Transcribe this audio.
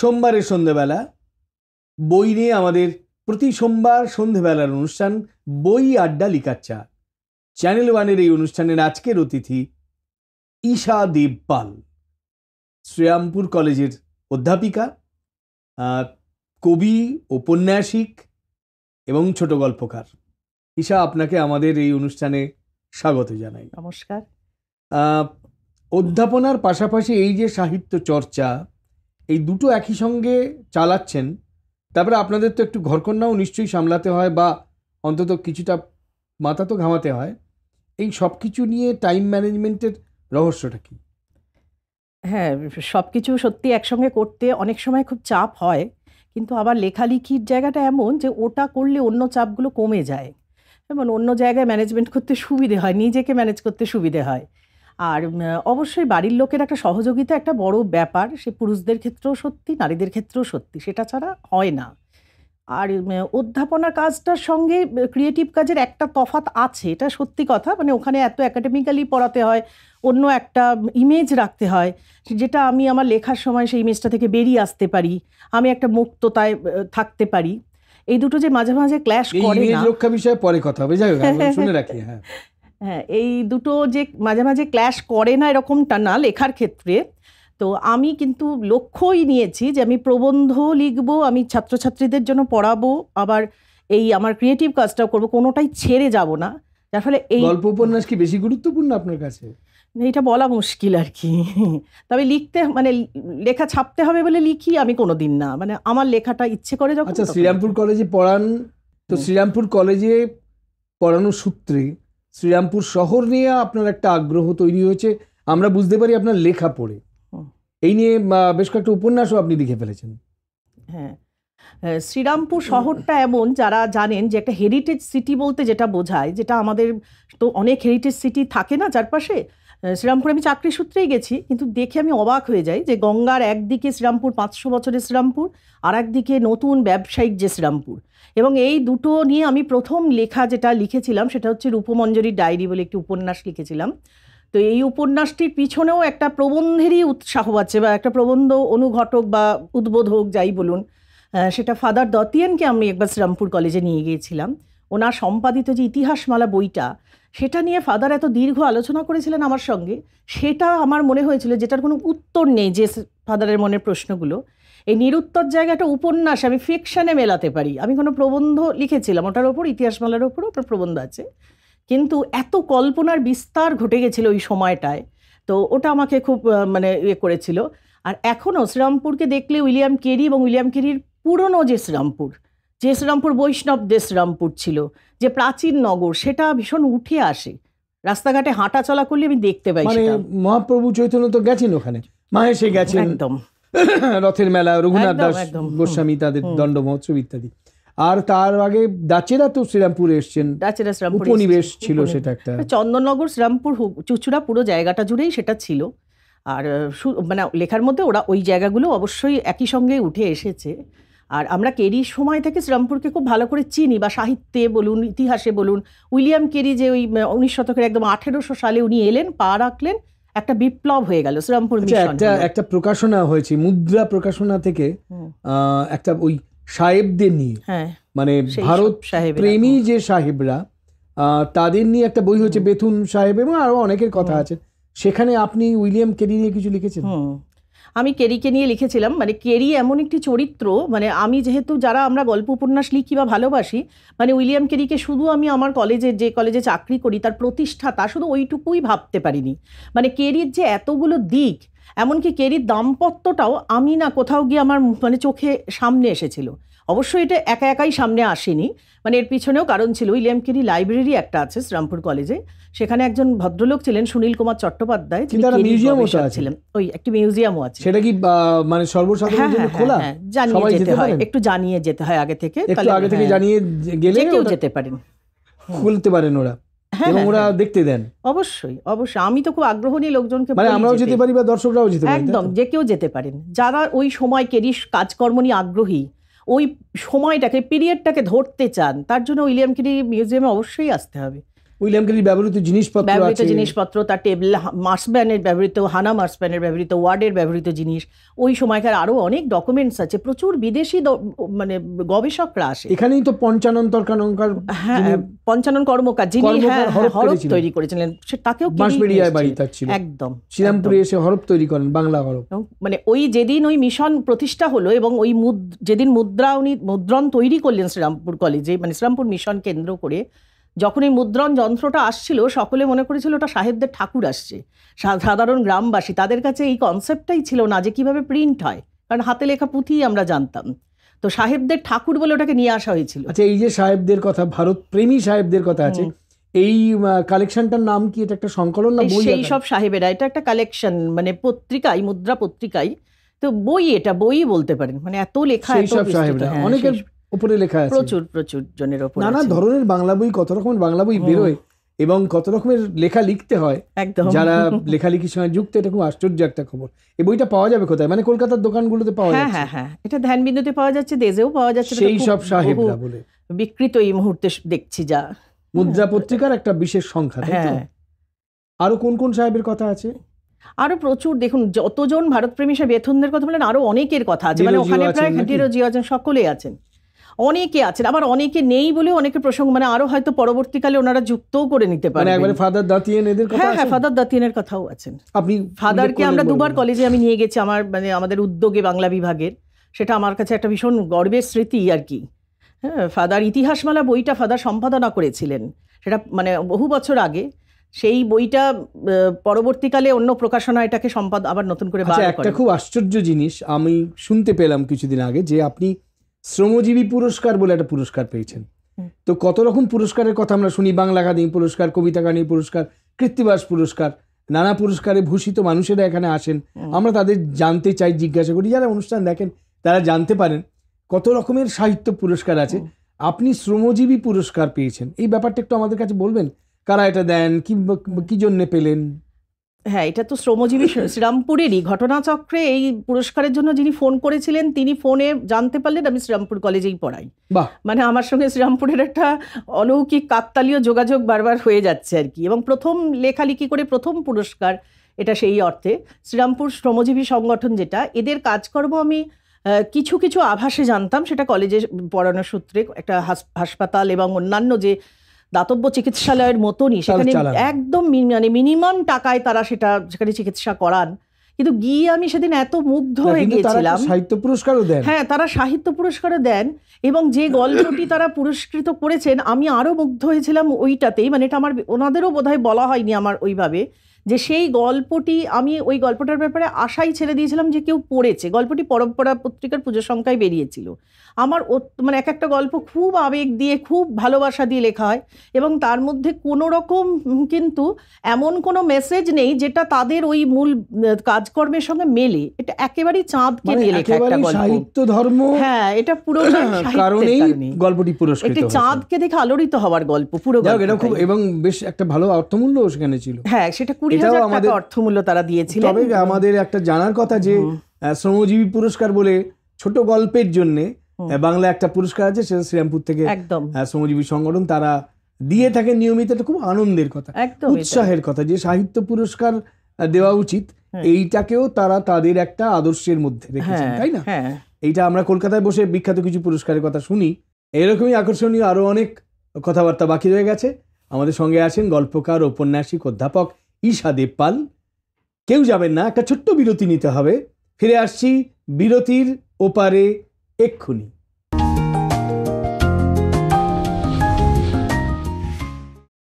সোমবারের সন্ধেবেলা বই নিয়ে আমাদের প্রতি সোমবার সন্ধেবেলার অনুষ্ঠান বই আড্ডা লিকাচ্চা চ্যানেল ওয়ানের এই অনুষ্ঠানের আজকের অতিথি ঈশা দেব পাল শ্রীরামপুর কলেজের অধ্যাপিকা কবি ঔপন্যাসিক এবং ছোট গল্পকার ঈশা আপনাকে আমাদের এই অনুষ্ঠানে স্বাগত জানাই নমস্কার অধ্যাপনার পাশাপাশি এই যে সাহিত্য চর্চা এই দুটো একই সঙ্গে চালাচ্ছেন তারপরে আপনাদের তো একটু ঘরকন্যাও নিশ্চয়ই সামলাতে হয় বা অন্তত কিছুটা মাথা তো ঘামাতে হয় এই সব কিছু নিয়ে টাইম ম্যানেজমেন্টের রহস্যটা কী হ্যাঁ সব কিছু সত্যি একসঙ্গে করতে অনেক সময় খুব চাপ হয় কিন্তু আবার লেখালেখির জায়গাটা এমন যে ওটা করলে অন্য চাপগুলো কমে যায় যেমন অন্য জায়গায় ম্যানেজমেন্ট করতে সুবিধে হয় নিজেকে ম্যানেজ করতে সুবিধে হয় আর অবশ্যই বাড়ির লোকের একটা সহযোগিতা একটা বড় ব্যাপার সে পুরুষদের ক্ষেত্রেও সত্যি নারীদের ক্ষেত্রেও সত্যি সেটা ছাড়া হয় না আর অধ্যাপনা কাজটার সঙ্গে ক্রিয়েটিভ কাজের একটা তফাত আছে এটা সত্যি কথা মানে ওখানে এত একাডেমিক্যালি পড়াতে হয় অন্য একটা ইমেজ রাখতে হয় যেটা আমি আমার লেখার সময় সেই ইমেজটা থেকে বেরিয়ে আসতে পারি আমি একটা মুক্ততায় থাকতে পারি এই দুটো যে মাঝে মাঝে ক্ল্যাশ করে না বিষয়ে পরে কথা হবে শুনে রাখি হ্যাঁ হ্যাঁ এই দুটো যে মাঝে মাঝে ক্ল্যাশ করে না এরকমটা না লেখার ক্ষেত্রে তো আমি কিন্তু লক্ষ্যই নিয়েছি যে আমি প্রবন্ধ লিখব আমি ছাত্রছাত্রীদের জন্য পড়াবো আবার এই আমার ক্রিয়েটিভ কাজটাও করব কোনোটাই ছেড়ে যাব না যার ফলে এই গল্প উপন্যাস কি বেশি গুরুত্বপূর্ণ আপনার কাছে এটা বলা মুশকিল আর কি তবে লিখতে মানে লেখা ছাপতে হবে বলে লিখি আমি কোনো দিন না মানে আমার লেখাটা ইচ্ছে করে যখন আচ্ছা শ্রীরামপুর কলেজে পড়ান তো শ্রীরামপুর কলেজে পড়ানোর সূত্রে শ্রীরামপুর শহর নিয়ে আপনার একটা আগ্রহ তৈরি হয়েছে আমরা বুঝতে পারি আপনার লেখা পড়ে এই নিয়ে বেশ কয়েকটা উপন্যাসও আপনি লিখে ফেলেছেন হ্যাঁ শ্রীরামপুর শহরটা এমন যারা জানেন যে একটা হেরিটেজ সিটি বলতে যেটা বোঝায় যেটা আমাদের তো অনেক হেরিটেজ সিটি থাকে না চারপাশে শ্রীরামপুর আমি চাকরি সূত্রেই গেছি কিন্তু দেখে আমি অবাক হয়ে যাই যে গঙ্গার একদিকে শ্রীরামপুর পাঁচশো বছরের শ্রীরামপুর আর একদিকে নতুন ব্যবসায়িক যে শ্রীরামপুর এবং এই দুটো নিয়ে আমি প্রথম লেখা যেটা লিখেছিলাম সেটা হচ্ছে রূপমঞ্জরির ডায়েরি বলে একটি উপন্যাস লিখেছিলাম তো এই উপন্যাসটির পিছনেও একটা প্রবন্ধেরই উৎসাহ আছে বা একটা প্রবন্ধ অনুঘটক বা উদ্বোধক যাই বলুন সেটা ফাদার দতিয়ানকে আমি একবার শ্রীরামপুর কলেজে নিয়ে গিয়েছিলাম ওনার সম্পাদিত যে ইতিহাসমালা বইটা সেটা নিয়ে ফাদার এত দীর্ঘ আলোচনা করেছিলেন আমার সঙ্গে সেটা আমার মনে হয়েছিল যেটার কোনো উত্তর নেই যে ফাদারের মনের প্রশ্নগুলো এই নিরুত্তর জায়গাটা উপন্যাস আমি ফিকশানে মেলাতে পারি আমি কোনো প্রবন্ধ লিখেছিলাম ওটার ওপর ইতিহাসমালার ওপর ওটার প্রবন্ধ আছে কিন্তু এত কল্পনার বিস্তার ঘটে গেছিলো ওই সময়টায় তো ওটা আমাকে খুব মানে ইয়ে করেছিল আর এখনও শ্রীরামপুরকে দেখলে উইলিয়াম কেরি এবং উইলিয়াম কেরির পুরনো যে শ্রীরামপুর যে শ্রীরামপুর যে শ্রীরামপুর ছিল যে প্রাচীন নগর সেটা ভীষণ উঠে আসে রাস্তাঘাটে হাঁটা চলা করলে আমি দেখতে পাই মানে মহাপ্রভু চৈতন্য তো গেছেন ওখানে মাহেশে গেছেন একদম রথের মেলা রঘুনাথ দাস গোস্বামী তাদের দণ্ড মহোৎসব ইত্যাদি আর তার আগে দাচেরা তো শ্রীরামপুর এসছেন উপনিবেশ ছিল সেটা একটা চন্দননগর শ্রীরামপুর চুচুড়া পুরো জায়গাটা জুড়েই সেটা ছিল আর মানে লেখার মধ্যে ওরা ওই জায়গাগুলো অবশ্যই একই সঙ্গে উঠে এসেছে আর আমরা কেরির সময় থেকে শ্রীরামপুরকে খুব ভালো করে চিনি বা সাহিত্যে বলুন ইতিহাসে বলুন উইলিয়াম কেরি যে ওই উনিশ শতকের একদম আঠেরোশো সালে উনি এলেন পা রাখলেন একটা বিপ্লব হয়ে গেল শ্রীরামপুর আচ্ছা, একটা একটা প্রকাশনা হয়েছে মুদ্রা প্রকাশনা থেকে একটা ওই সাহেবদের নিয়ে হ্যাঁ, মানে ভারত প্রেমী যে সাহেবরা তাদের নিয়ে একটা বই হচ্ছে বেথুন সাহেব এবং আরো অনেকের কথা আছে সেখানে আপনি উইলিয়াম কেরি নিয়ে কিছু লিখেছেন আমি কেরিকে নিয়ে লিখেছিলাম মানে কেরি এমন একটি চরিত্র মানে আমি যেহেতু যারা আমরা গল্প উপন্যাস লিখি বা ভালোবাসি মানে উইলিয়াম কেরিকে শুধু আমি আমার কলেজে যে কলেজে চাকরি করি তার প্রতিষ্ঠা তা শুধু ওইটুকুই ভাবতে পারিনি মানে কেরির যে এতগুলো দিক এমনকি কেরির দামপত্যটাও আমি না কোথাও গিয়ে আমার মানে চোখে সামনে এসেছিল অবশ্যই এটা একা একাই সামনে আসেনি মানে এর পিছনেও কারণ ছিল উইলিয়াম কেরি লাইব্রেরি একটা আছে শ্রীরামপুর কলেজে সেখানে একজন ভদ্রলোক ছিলেন সুনীল কুমার চট্টোপাধ্যায় মিউজিয়াম ছিলেন ওই একটি মিউজিয়ামও আছে সেটা কি মানে সর্বসাধারণ হ্যাঁ, জন্য হ্যাঁ, খোলা হ্যাঁ, জানিয়ে যেতে হয় একটু জানিয়ে যেতে হয় আগে থেকে তাহলে আগে থেকে জানিয়ে গেলে কেউ যেতে পারেন খুলতে পারেন ওরা হ্যাঁ, এবং হ্যাঁ, ওরা হ্যাঁ। দেখতে দেন অবশ্যই অবশ্যই আমি তো খুব আগ্রহ নিয়ে লোকজনকে মানে আমরাও যেতে পারি বা দর্শকরাও যেতে পারি একদম যে কেউ যেতে পারেন যারা ওই সময় কেরিস কাজকর্ম নিয়ে আগ্রহী ওই সময়টাকে পিরিয়ডটাকে ধরতে চান তার জন্য উইলিয়াম কেরি মিউজিয়ামে অবশ্যই আসতে হবে উইলিয়াম কেলির ব্যবহৃত জিনিসপত্র ব্যবহৃত জিনিসপত্র তার টেবিল মার্সম্যানের ব্যবহৃত হানা মার্সম্যানের ব্যবহৃত ওয়ার্ডের ব্যবহৃত জিনিস ওই সময়কার আরও অনেক ডকুমেন্টস আছে প্রচুর বিদেশি মানে গবেষকরা আসে এখানেই তো পঞ্চানন তর্কানঙ্কার হ্যাঁ পঞ্চানন কর্মকার যিনি হ্যাঁ, হরফ তৈরি করেছিলেন সে তাকেও একদম শ্রীরামপুরে এসে হরফ তৈরি করেন বাংলা হরফ মানে ওই যেদিন ওই মিশন প্রতিষ্ঠা হলো এবং ওই যেদিন মুদ্রা উনি মুদ্রণ তৈরি করলেন শ্রীরামপুর কলেজে মানে শ্রীরামপুর মিশন কেন্দ্র করে যখন এই মুদ্রণ যন্ত্রটা আসছিল সকলে মনে করেছিল ওটা সাহেবদের ঠাকুর আসছে সাধারণ গ্রামবাসী তাদের কাছে এই কনসেপ্টটাই ছিল না যে কীভাবে প্রিন্ট হয় কারণ হাতে লেখা পুঁথি আমরা জানতাম তো সাহেবদের ঠাকুর বলে ওটাকে নিয়ে আসা হয়েছিল আচ্ছা এই যে সাহেবদের কথা ভারত প্রেমী সাহেবদের কথা আছে এই কালেকশনটার নাম কি এটা একটা সংকলন না বই সেই সব সাহেবেরা এটা একটা কালেকশন মানে পত্রিকাই মুদ্রা পত্রিকাই তো বই এটা বই বলতে পারেন মানে এত লেখা এত হ্যাঁ, অনেকের উপরে লেখা আছে প্রচুর প্রচুর জনের উপর নানা ধরনের বাংলা বই কত রকমের বাংলা বই বেরোয় এবং কত রকমের লেখা লিখতে হয় একদম যারা লেখালেখির সঙ্গে যুক্ত এটা খুব আশ্চর্য একটা খবর এই বইটা পাওয়া যাবে কোথায় মানে কলকাতার দোকানগুলোতে পাওয়া হ্যাঁ, যাচ্ছে হ্যাঁ হ্যাঁ এটা ধ্যানবিন্দুতে পাওয়া যাচ্ছে দেজেও পাওয়া যাচ্ছে সেই সব সাহেবরা বলে বিকৃত এই মুহূর্তে দেখছি যা মুদ্রা পত্রিকার একটা বিশেষ সংখ্যা হ্যাঁ আরো কোন কোন সাহেবের কথা আছে আরো প্রচুর দেখুন যতজন ভারতপ্রেমী সাহেব বেথনদের কথা বলেন আরো অনেকের কথা আছে মানে ওখানে প্রায় সকলেই আছেন অনেকে আছেন আবার অনেকে নেই বলে অনেকে প্রসঙ্গ মানে আরো হয়তো পরবর্তীকালে ওনারা যুক্তও করে নিতে মানে পারেন একবারে ফাদার দাতিয়েন এদের কথা হ্যাঁ হ্যাঁ ফাদার দাতিয়েনের কথাও আছেন আপনি ফাদারকে আমরা দুবার কলেজে আমি নিয়ে গেছি আমার মানে আমাদের উদ্যোগে বাংলা বিভাগের সেটা আমার কাছে একটা ভীষণ গর্বের স্মৃতি আর কি হ্যাঁ ফাদার ইতিহাসমালা বইটা ফাদার সম্পাদনা করেছিলেন সেটা মানে বহু বছর আগে সেই বইটা পরবর্তীকালে অন্য প্রকাশনা এটাকে সম্পাদ আবার নতুন করে আচ্ছা, একটা খুব আশ্চর্য জিনিস আমি শুনতে পেলাম কিছুদিন আগে যে আপনি শ্রমজীবী পুরস্কার বলে একটা পুরস্কার পেয়েছেন তো কত রকম পুরস্কারের কথা আমরা শুনি বাংলা একাডেমি পুরস্কার কবিতা একাডেমি পুরস্কার কৃত্তিবাস পুরস্কার নানা পুরস্কারে ভূষিত মানুষেরা এখানে আসেন আমরা তাদের জানতে চাই জিজ্ঞাসা করি যারা অনুষ্ঠান দেখেন তারা জানতে পারেন কত রকমের সাহিত্য পুরস্কার আছে আপনি শ্রমজীবী পুরস্কার পেয়েছেন এই ব্যাপারটা একটু আমাদের কাছে বলবেন কারা এটা দেন কি কি জন্যে পেলেন হ্যাঁ এটা তো শ্রমজীবী শ্রীরামপুরেরই ঘটনাচক্রে এই পুরস্কারের জন্য যিনি ফোন করেছিলেন তিনি ফোনে জানতে পারলেন আমি শ্রীরামপুর কলেজেই পড়াই মানে আমার সঙ্গে শ্রীরামপুরের একটা অলৌকিক কাকতালীয় যোগাযোগ বারবার হয়ে যাচ্ছে আর কি এবং প্রথম লেখালেখি করে প্রথম পুরস্কার এটা সেই অর্থে শ্রীরামপুর শ্রমজীবী সংগঠন যেটা এদের কাজকর্ম আমি কিছু কিছু আভাসে জানতাম সেটা কলেজে পড়ানোর সূত্রে একটা হাসপাতাল এবং অন্যান্য যে দাতব্য চিকিৎসালয়ের মতনই সেখানে একদম মানে মিনিমাম টাকায় তারা সেটা সেখানে চিকিৎসা করান কিন্তু গিয়ে আমি সেদিন এত মুগ্ধ হয়ে গিয়েছিলাম সাহিত্য পুরস্কারও দেন হ্যাঁ তারা সাহিত্য পুরস্কারও দেন এবং যে গল্পটি তারা পুরস্কৃত করেছেন আমি আরও মুগ্ধ হয়েছিলাম ওইটাতেই মানে এটা আমার ওনাদেরও বোধহয় বলা হয়নি আমার ওইভাবে যে সেই গল্পটি আমি ওই গল্পটার ব্যাপারে আশাই ছেড়ে দিয়েছিলাম যে কেউ পড়েছে গল্পটি পরম্পরা পত্রিকার পুজো সংখ্যায় বেরিয়েছিল আমার মানে এক একটা গল্প খুব আবেগ দিয়ে খুব ভালোবাসা দিয়ে লেখা হয় এবং তার মধ্যে কোনো রকম কিন্তু এমন কোনো মেসেজ নেই যেটা তাদের ওই মূল কাজকর্মের সঙ্গে মেলে এটা একেবারেই চাঁদকে নিয়ে মানে লেখা একটা গল্প সাহিত্য ধর্ম হ্যাঁ এটা পুরো গল্পটি পুরস্কৃত এটা চাঁদকে দেখে আলোড়িত হওয়ার গল্প পুরো এবং বেশ একটা ভালো অর্থমূল্য সেখানে ছিল হ্যাঁ সেটা কুড়ি এটাও আমাদের অর্থমূল্য তারা দিয়েছিল তবে আমাদের একটা জানার কথা যে শ্রমজীবী পুরস্কার বলে ছোট গল্পের জন্য বাংলা একটা পুরস্কার আছে সেটা শ্রীরামপুর থেকে একদম শ্রমজীবী সংগঠন তারা দিয়ে থাকে নিয়মিত এটা খুব আনন্দের কথা উৎসাহের কথা যে সাহিত্য পুরস্কার দেওয়া উচিত হ্যাঁ। এইটাকেও তারা তাদের একটা আদর্শের মধ্যে রেখেছেন হ্যাঁ, তাই না হ্যাঁ। এইটা আমরা কলকাতায় বসে বিখ্যাত কিছু পুরস্কারের কথা শুনি এরকমই আকর্ষণীয় আরো অনেক কথাবার্তা বাকি রয়ে গেছে আমাদের সঙ্গে আছেন গল্পকার ঔপন্যাসিক অধ্যাপক ঈশা দেবপাল কেউ যাবেন না একটা ছোট্ট বিরতি নিতে হবে ফিরে আসছি বিরতির ওপারে এক্ষুনি